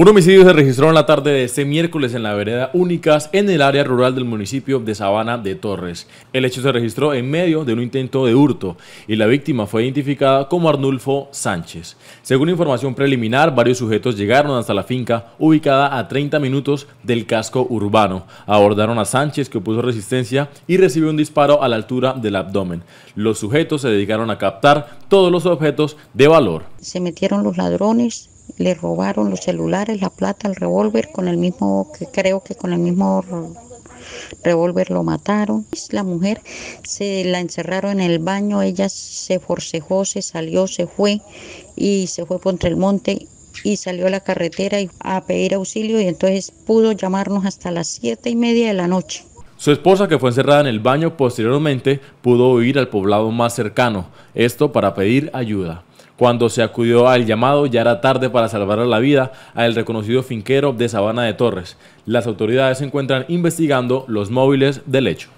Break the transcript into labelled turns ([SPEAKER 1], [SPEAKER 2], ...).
[SPEAKER 1] Un homicidio se registró en la tarde de este miércoles en la vereda Únicas, en el área rural del municipio de Sabana de Torres. El hecho se registró en medio de un intento de hurto y la víctima fue identificada como Arnulfo Sánchez. Según información preliminar, varios sujetos llegaron hasta la finca, ubicada a 30 minutos del casco urbano. Abordaron a Sánchez, que opuso resistencia y recibió un disparo a la altura del abdomen. Los sujetos se dedicaron a captar todos los objetos de valor.
[SPEAKER 2] Se metieron los ladrones le robaron los celulares, la plata, el revólver, con el mismo, que creo que con el mismo revólver lo mataron. La mujer se la encerraron en el baño, ella se forcejó, se salió, se fue y se fue contra el monte y salió a la carretera a pedir auxilio y entonces pudo llamarnos hasta las siete y media de la noche.
[SPEAKER 1] Su esposa, que fue encerrada en el baño, posteriormente pudo huir al poblado más cercano, esto para pedir ayuda. Cuando se acudió al llamado, ya era tarde para salvar la vida al reconocido finquero de Sabana de Torres. Las autoridades se encuentran investigando los móviles del hecho.